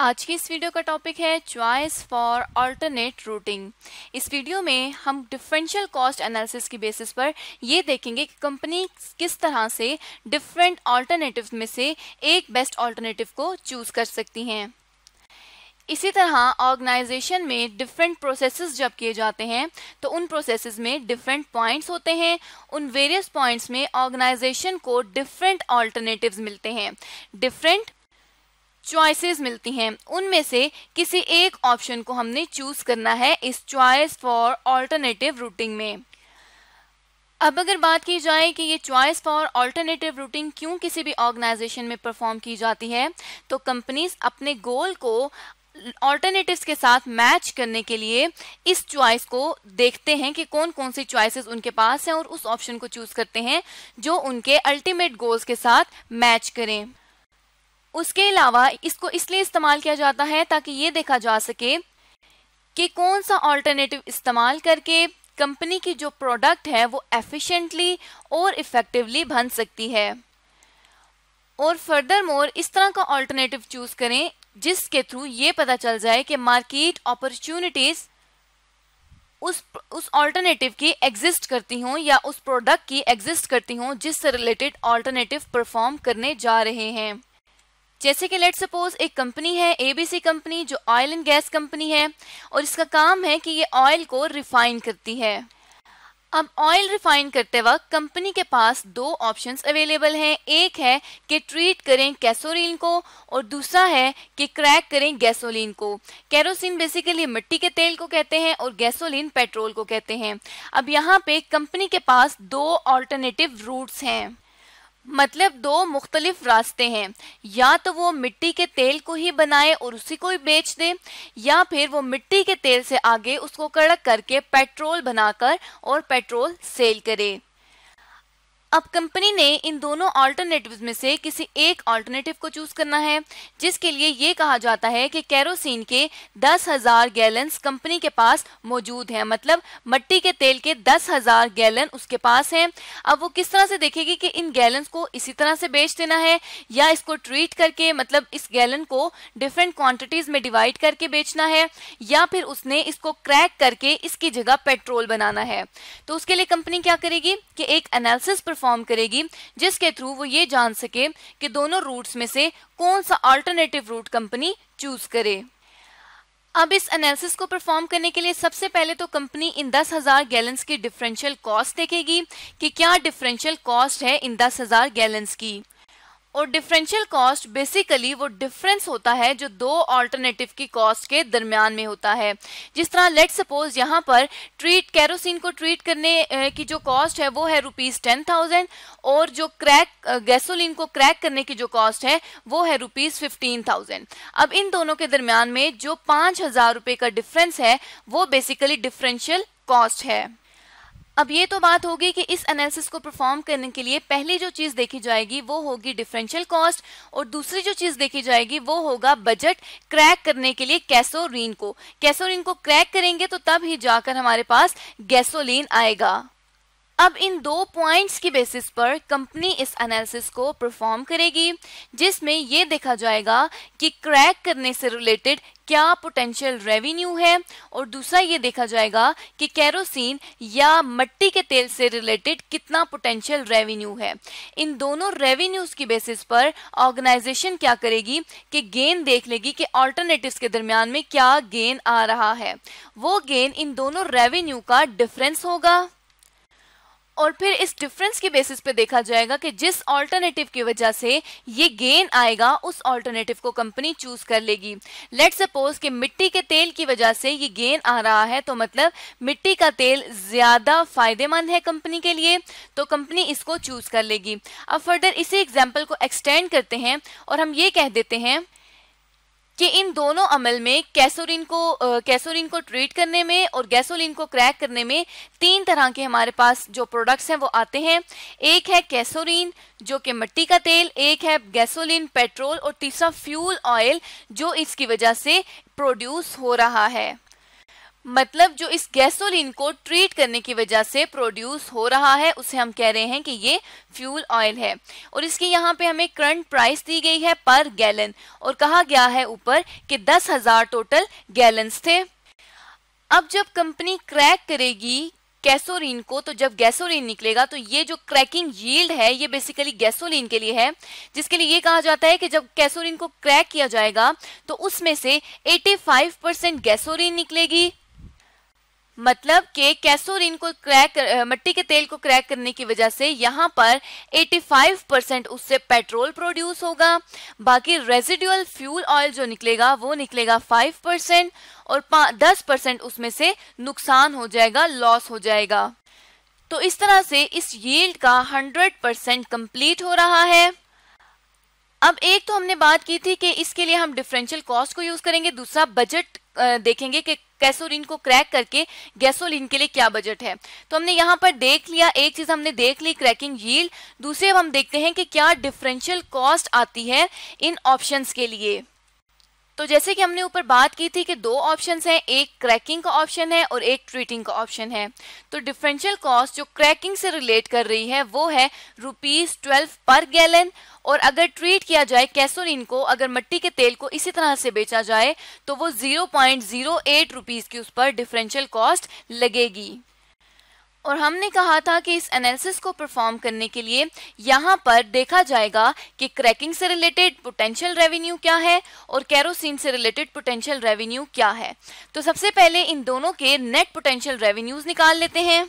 आज की इस वीडियो का टॉपिक है चॉइस फॉर अल्टरनेट रूटिंग इस वीडियो में हम डिफरेंशियल कॉस्ट एनालिसिस की बेसिस पर ये देखेंगे कि कंपनी किस तरह से डिफरेंट ऑल्टरनेटिव में से एक बेस्ट अल्टरनेटिव को चूज़ कर सकती हैं इसी तरह ऑर्गेनाइजेशन में डिफरेंट प्रोसेसेस जब किए जाते हैं तो उन प्रोसेसेस में डिफरेंट पॉइंट्स होते हैं उन वेरियस पॉइंट्स में ऑर्गेनाइजेशन को डिफरेंट ऑल्टरनेटिव्स मिलते हैं डिफरेंट चॉइसेस मिलती हैं उनमें से किसी एक ऑप्शन को हमने चूज करना है इस चॉइस फॉर ऑल्टरनेटिव रूटिंग में अब अगर बात की जाए कि ये चॉइस फॉर ऑल्टरनेटिव रूटिंग क्यों किसी भी ऑर्गेनाइजेशन में परफॉर्म की जाती है तो कंपनीज अपने गोल को ऑल्टरनेटिव्स के साथ मैच करने के लिए इस चॉइस को देखते हैं कि कौन कौन सी चॉइसेस उनके पास हैं और उस ऑप्शन को चूज करते हैं जो उनके अल्टीमेट गोल्स के साथ मैच करें उसके अलावा इसको इसलिए इस्तेमाल किया जाता है ताकि ये देखा जा सके कि कौन सा ऑल्टरनेटिव इस्तेमाल करके कंपनी की जो प्रोडक्ट है वो एफिशिएंटली और इफ़ेक्टिवली बन सकती है और फर्दर मोर इस तरह का ऑल्टरनेटिव चूज करें जिसके थ्रू ये पता चल जाए कि मार्केट अपॉर्चुनिटीज उस उस ऑल्टरनेटिव की एग्जिस्ट करती हूँ या उस प्रोडक्ट की एग्जिस्ट करती हूँ जिससे रिलेटेड ऑल्टरनेटिव परफॉर्म करने जा रहे हैं जैसे कि लेट सपोज एक कंपनी है एबीसी कंपनी जो ऑयल एंड गैस कंपनी है और इसका काम है कि ये ऑयल को रिफाइन करती है अब ऑयल रिफाइन करते वक्त कंपनी के पास दो ऑप्शंस अवेलेबल हैं एक है कि ट्रीट करें कैसोलिन को और दूसरा है कि क्रैक करें गैसोलीन को कैरोसिन बेसिकली मिट्टी के तेल को कहते हैं और गैसोलीन पेट्रोल को कहते हैं अब यहाँ पे कंपनी के पास दो ऑल्टरनेटिव रूट्स हैं मतलब दो मुख्तलिफ रास्ते हैं या तो वो मिट्टी के तेल को ही बनाए और उसी को ही बेच दे या फिर वो मिट्टी के तेल से आगे उसको कड़क करके पेट्रोल बनाकर और पेट्रोल सेल करे अब कंपनी ने इन दोनों ऑल्टरनेटिव्स में से किसी एक ऑल्टरनेटिव को चूज करना है जिसके लिए ये कहा जाता है कि कैरोसिन के दस हजार गैलन कंपनी के पास मौजूद हैं मतलब मट्टी के तेल के दस हजार गैलन उसके पास हैं अब वो किस तरह से देखेगी कि इन गैलन को इसी तरह से बेच देना है या इसको ट्रीट करके मतलब इस गैलन को डिफरेंट क्वान्टिटीज में डिवाइड करके बेचना है या फिर उसने इसको क्रैक करके इसकी जगह पेट्रोल बनाना है तो उसके लिए कंपनी क्या करेगी कि एक एनालिसिस परफॉर्म करेगी जिसके थ्रू वो ये जान सके कि दोनों रूट्स में से कौन सा अल्टरनेटिव रूट कंपनी चूज करे अब इस एनालिसिस को परफॉर्म करने के लिए सबसे पहले तो कंपनी इन दस हजार गैलेंस की डिफरेंशियल कॉस्ट देखेगी कि क्या डिफरेंशियल कॉस्ट है इन दस हजार गैलेंस की और डिफरेंशियल कॉस्ट बेसिकली वो डिफरेंस होता है जो दो ऑल्टरनेटिव की कॉस्ट के दरमियान में होता है जिस तरह लेट सपोज यहाँ पर ट्रीट कैरोसिन को ट्रीट करने की जो कॉस्ट है वो है रुपीज टेन थाउजेंड और जो क्रैक गैसोलीन को क्रैक करने की जो कॉस्ट है वो है रुपीज फिफ्टीन थाउजेंड अब इन दोनों के दरमियान में जो पांच हजार रुपए का डिफरेंस है वो बेसिकली डिफरेंशियल कॉस्ट है अब ये तो बात होगी कि इस एनालिसिस को परफॉर्म करने के लिए पहली जो चीज देखी जाएगी वो होगी डिफरेंशियल कॉस्ट और दूसरी जो चीज देखी जाएगी वो होगा बजट क्रैक करने के लिए कैसोरीन को कैसोरीन को क्रैक करेंगे तो तब ही जाकर हमारे पास गैसोलीन आएगा अब इन दो पॉइंट्स की बेसिस पर कंपनी इस एनालिसिस को परफॉर्म करेगी जिसमें ये देखा जाएगा कि क्रैक करने से रिलेटेड क्या पोटेंशियल रेवेन्यू है और दूसरा ये देखा जाएगा कि कैरोसिन या मट्टी के तेल से रिलेटेड कितना पोटेंशियल रेवेन्यू है इन दोनों रेवेन्यूज की बेसिस पर ऑर्गेनाइजेशन क्या करेगी कि गेन देख लेगी कि ऑल्टरनेटिव के दरमियान में क्या गेन आ रहा है वो गेन इन दोनों रेवेन्यू का डिफरेंस होगा और फिर इस डिफरेंस के बेसिस पे देखा जाएगा कि जिस ऑल्टरनेटिव की वजह से ये गेन आएगा उस ऑल्टरनेटिव को कंपनी चूज कर लेगी लेट सपोज कि मिट्टी के तेल की वजह से ये गेन आ रहा है तो मतलब मिट्टी का तेल ज्यादा फायदेमंद है कंपनी के लिए तो कंपनी इसको चूज कर लेगी अब फर्दर इसी एग्जाम्पल को एक्सटेंड करते हैं और हम ये कह देते हैं कि इन दोनों अमल में कैसोरिन को कैसोरिन को ट्रीट करने में और गैसोलिन को क्रैक करने में तीन तरह के हमारे पास जो प्रोडक्ट्स हैं वो आते हैं एक है कैसोरिन जो कि मिट्टी का तेल एक है गैसोलिन पेट्रोल और तीसरा फ्यूल ऑयल जो इसकी वजह से प्रोड्यूस हो रहा है मतलब जो इस गैसोलीन को ट्रीट करने की वजह से प्रोड्यूस हो रहा है उसे हम कह रहे हैं कि ये फ्यूल ऑयल है और इसकी यहाँ पे हमें करंट प्राइस दी गई है पर गैलन और कहा गया है ऊपर कि दस हजार टोटल गैलन्स थे अब जब कंपनी क्रैक करेगी गैसोलीन को तो जब गैसोलीन निकलेगा तो ये जो क्रैकिंग यील्ड है ये बेसिकली गैसोलीन के लिए है जिसके लिए ये कहा जाता है कि जब गैसोलीन को क्रैक किया जाएगा तो उसमें से 85 परसेंट गैसोलीन निकलेगी मतलब के कैसोरिन को क्रैक मट्टी के तेल को क्रैक करने की वजह से यहाँ पर 85 परसेंट उससे पेट्रोल प्रोड्यूस होगा बाकी रेजिडुअल फ्यूल ऑयल जो निकलेगा वो निकलेगा 5 परसेंट और 10 परसेंट उसमें से नुकसान हो जाएगा लॉस हो जाएगा तो इस तरह से इस यील्ड का 100 परसेंट कंप्लीट हो रहा है अब एक तो हमने बात की थी कि इसके लिए हम डिफरेंशियल कॉस्ट को यूज करेंगे दूसरा बजट देखेंगे कि कैसोलिन को क्रैक करके गैसोलिन के लिए क्या बजट है तो हमने यहाँ पर देख लिया एक चीज हमने देख ली क्रैकिंग यील्ड दूसरे हम देखते हैं कि क्या डिफरेंशियल कॉस्ट आती है इन ऑप्शंस के लिए तो जैसे कि हमने ऊपर बात की थी कि दो ऑप्शंस हैं एक क्रैकिंग का ऑप्शन है और एक ट्रीटिंग का ऑप्शन है तो डिफरेंशियल कॉस्ट जो क्रैकिंग से रिलेट कर रही है वो है रुपीज ट्वेल्व पर गैलन और अगर ट्रीट किया जाए कैसोरिन को अगर मट्टी के तेल को इसी तरह से बेचा जाए तो वो zero point zero eight rupees की उस पर डिफरेंशियल कॉस्ट लगेगी और हमने कहा था कि इस एनालिसिस को परफॉर्म करने के लिए यहाँ पर देखा जाएगा कि क्रैकिंग से रिलेटेड पोटेंशियल रेवेन्यू क्या है और कैरोसिन से रिलेटेड पोटेंशियल रेवेन्यू क्या है तो सबसे पहले इन दोनों के नेट पोटेंशियल रेवेन्यूज निकाल लेते हैं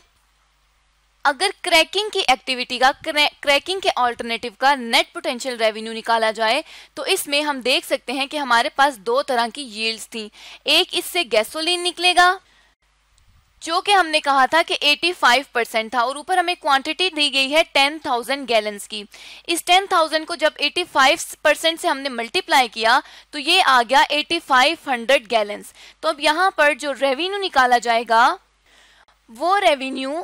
अगर क्रैकिंग की एक्टिविटी का क्रैकिंग के अल्टरनेटिव का नेट पोटेंशियल रेवेन्यू निकाला जाए तो इसमें हम देख सकते हैं कि हमारे पास दो तरह की यील्ड्स थी एक इससे गैसोलीन निकलेगा जो कि हमने कहा था कि 85 परसेंट था और ऊपर हमें क्वांटिटी दी गई है 10,000 गैलन्स की इस 10,000 को जब 85 परसेंट से हमने मल्टीप्लाई किया तो ये आ गया 8,500 गैलन्स तो अब यहाँ पर जो रेवेन्यू निकाला जाएगा वो रेवेन्यू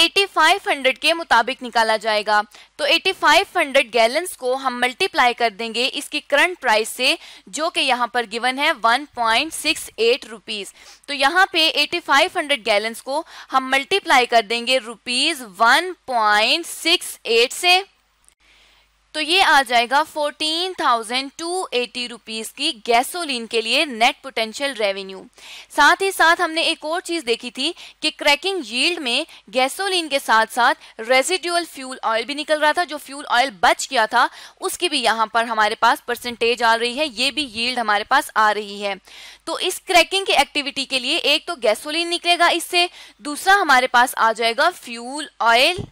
8500 के मुताबिक निकाला जाएगा तो 8500 गैलन्स को हम मल्टीप्लाई कर देंगे इसकी करंट प्राइस से जो कि यहाँ पर गिवन है 1.68 पॉइंट तो यहाँ पे 8500 गैलन्स को हम मल्टीप्लाई कर देंगे रुपीज़ 1.68 से तो ये आ जाएगा fourteen thousand two eighty rupees की गैसोलीन के लिए नेट पोटेंशियल रेवेन्यू साथ ही साथ हमने एक और चीज देखी थी कि क्रैकिंग यील्ड में गैसोलीन के साथ साथ रेजिड्यूअल फ्यूल ऑयल भी निकल रहा था जो फ्यूल ऑयल बच गया था उसकी भी यहाँ पर हमारे पास परसेंटेज आ रही है ये भी यील्ड हमारे पास आ रही है तो इस क्रैकिंग की एक्टिविटी के लिए एक तो गैसोलीन निकलेगा इससे दूसरा हमारे पास आ जाएगा फ्यूल ऑयल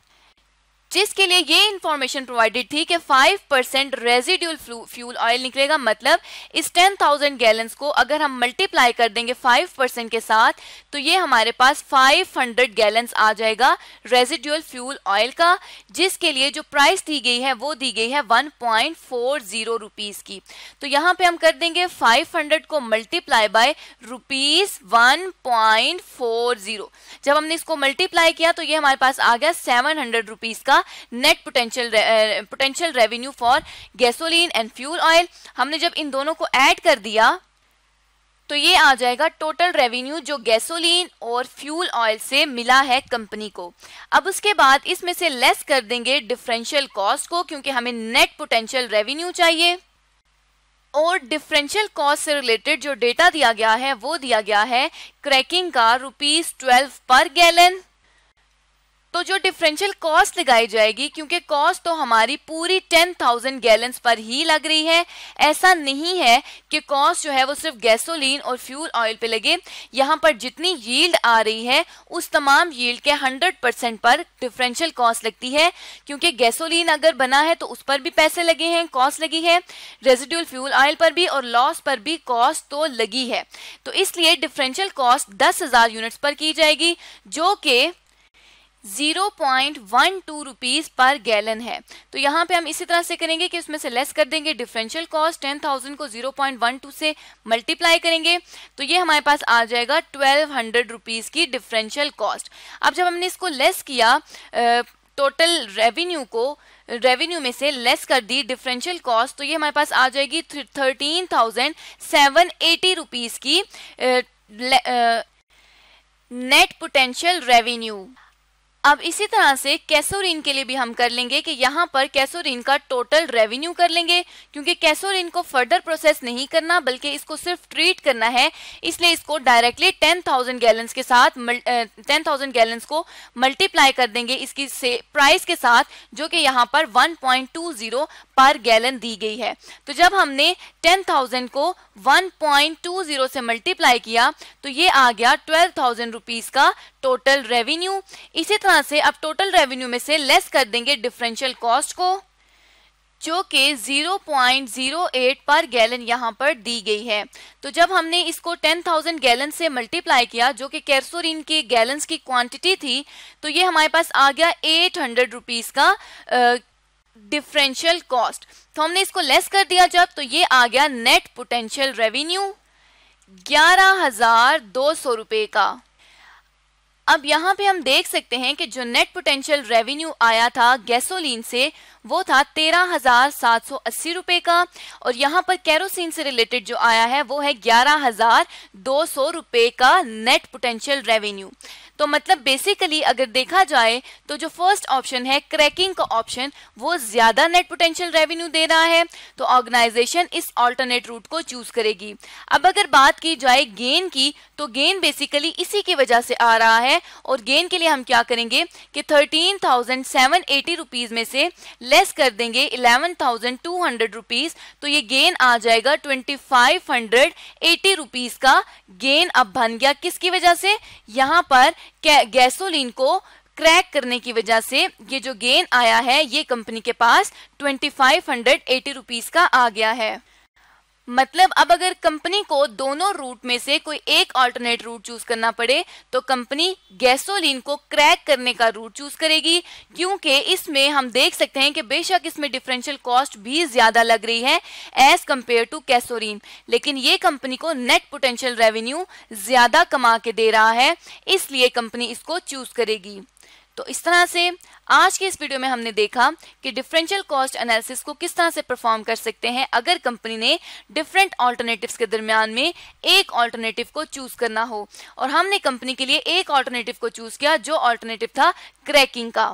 जिसके लिए ये इन्फॉर्मेशन प्रोवाइडेड थी कि 5 परसेंट रेजिड्यूल फ्यूल ऑयल निकलेगा मतलब इस 10,000 गैलन्स को अगर हम मल्टीप्लाई कर देंगे 5 परसेंट के साथ तो ये हमारे पास 500 गैलन्स आ जाएगा रेजिड्यूल फ्यूल ऑयल का जिसके लिए जो प्राइस दी गई है वो दी गई है 1.40 पॉइंट की तो यहाँ पे हम कर देंगे 500 को मल्टीप्लाई बाय रुपीज वन जब हमने इसको मल्टीप्लाई किया तो ये हमारे पास आ गया सेवन हंड्रेड का था net potential potential revenue for gasoline and fuel oil हमने जब इन दोनों को ऐड कर दिया तो ये आ जाएगा टोटल रेवेन्यू जो गैसोलीन और फ्यूल ऑयल से मिला है कंपनी को अब उसके बाद इसमें से लेस कर देंगे डिफरेंशियल कॉस्ट को क्योंकि हमें नेट पोटेंशियल रेवेन्यू चाहिए और डिफरेंशियल कॉस्ट से रिलेटेड जो डेटा दिया गया है वो दिया गया है क्रैकिंग का रुपीज ट्वेल्व पर गैलन तो जो डिफरेंशियल कॉस्ट लगाई जाएगी क्योंकि कॉस्ट तो हमारी पूरी टेन थाउजेंड गैलन्स पर ही लग रही है ऐसा नहीं है कि कॉस्ट जो है वो सिर्फ गैसोलीन और फ्यूल ऑयल पे लगे यहाँ पर जितनी यील्ड आ रही है उस तमाम यील्ड के हंड्रेड परसेंट पर डिफरेंशियल कॉस्ट लगती है क्योंकि गैसोलीन अगर बना है तो उस पर भी पैसे लगे हैं कॉस्ट लगी है रेजिड्यूल फ्यूल ऑयल पर भी और लॉस पर भी कॉस्ट तो लगी है तो इसलिए डिफरेंशियल कॉस्ट दस हजार यूनिट्स पर की जाएगी जो कि zero point one two rupees per gallon है तो यहाँ पे हम इसी तरह से करेंगे कि उसमें से लेस कर देंगे डिफरेंशियल कॉस्ट टेन थाउजेंड को जीरो पॉइंट वन टू से मल्टीप्लाई करेंगे तो ये हमारे पास आ जाएगा ट्वेल्व हंड्रेड रुपीज की डिफरेंशियल कॉस्ट अब जब हमने इसको लेस किया टोटल रेवेन्यू को रेवेन्यू में से लेस कर दी डिफरेंशियल कॉस्ट तो ये हमारे पास आ जाएगी thirteen thousand seven eighty rupees की नेट पोटेंशियल रेवेन्यू अब इसी तरह से कैसोरिन के लिए भी हम कर लेंगे कि यहाँ पर कैसोरिन का टोटल रेवेन्यू कर लेंगे क्योंकि कैसोरिन को फर्दर प्रोसेस नहीं करना बल्कि इसको सिर्फ ट्रीट करना है इसलिए इसको डायरेक्टली 10,000 गैलन्स के साथ 10,000 गैलन्स को मल्टीप्लाई कर देंगे इसकी से प्राइस के साथ जो कि यहाँ पर 1.20 पर गैलन दी गई है तो जब हमने टेन को वन से मल्टीप्लाई किया तो ये आ गया ट्वेल्व थाउजेंड का टोटल रेवेन्यू इसी तरह तरह से अब टोटल रेवेन्यू में से लेस कर देंगे डिफरेंशियल कॉस्ट को जो कि 0.08 पर गैलन यहां पर दी गई है तो जब हमने इसको 10,000 गैलन से मल्टीप्लाई किया जो कि कैरसोरिन के गैलन्स की क्वांटिटी थी तो ये हमारे पास आ गया एट हंड्रेड का डिफरेंशियल uh, कॉस्ट तो हमने इसको लेस कर दिया जब तो ये आ गया नेट पोटेंशियल रेवेन्यू ग्यारह हजार दो सौ रुपये का अब यहाँ पे हम देख सकते हैं कि जो नेट पोटेंशियल रेवेन्यू आया था गैसोलीन से वो था तेरह हजार सात सौ अस्सी रुपए का और यहाँ पर कैरोसिन से रिलेटेड जो आया है वो है ग्यारह हजार दो सौ रुपए का नेट पोटेंशियल रेवेन्यू तो मतलब बेसिकली अगर देखा जाए तो जो फर्स्ट ऑप्शन है क्रैकिंग का ऑप्शन वो ज्यादा नेट पोटेंशियल रेवेन्यू दे रहा है तो ऑर्गेनाइजेशन इस ऑल्टरनेट रूट को चूज करेगी अब अगर बात की जाए गेन की तो गेन बेसिकली इसी की वजह से आ रहा है और गेन के लिए हम क्या करेंगे कि thirteen thousand seven eighty rupees में से लेस कर देंगे eleven thousand two hundred rupees तो ये गेन आ जाएगा twenty five hundred eighty rupees का गेन अब बन गया किसकी वजह से यहाँ पर गैसोलीन को क्रैक करने की वजह से ये जो गेन आया है ये कंपनी के पास twenty five hundred eighty rupees का आ गया है मतलब अब अगर कंपनी को दोनों रूट में से कोई एक ऑल्टरनेट रूट चूज करना पड़े तो कंपनी गैसोलीन को क्रैक करने का रूट चूज करेगी क्योंकि इसमें हम देख सकते हैं कि बेशक इसमें डिफरेंशियल कॉस्ट भी ज्यादा लग रही है एज कंपेयर टू कैसोरीन लेकिन ये कंपनी को नेट पोटेंशियल रेवेन्यू ज्यादा कमा के दे रहा है इसलिए कंपनी इसको चूज करेगी तो इस तरह से आज के इस वीडियो में हमने देखा कि डिफरेंशियल कॉस्ट एनालिसिस को किस तरह से परफॉर्म कर सकते हैं अगर कंपनी ने डिफरेंट ऑल्टरनेटिव्स के दरमियान में एक ऑल्टरनेटिव को चूज करना हो और हमने कंपनी के लिए एक ऑल्टरनेटिव को चूज किया जो ऑल्टरनेटिव था क्रैकिंग का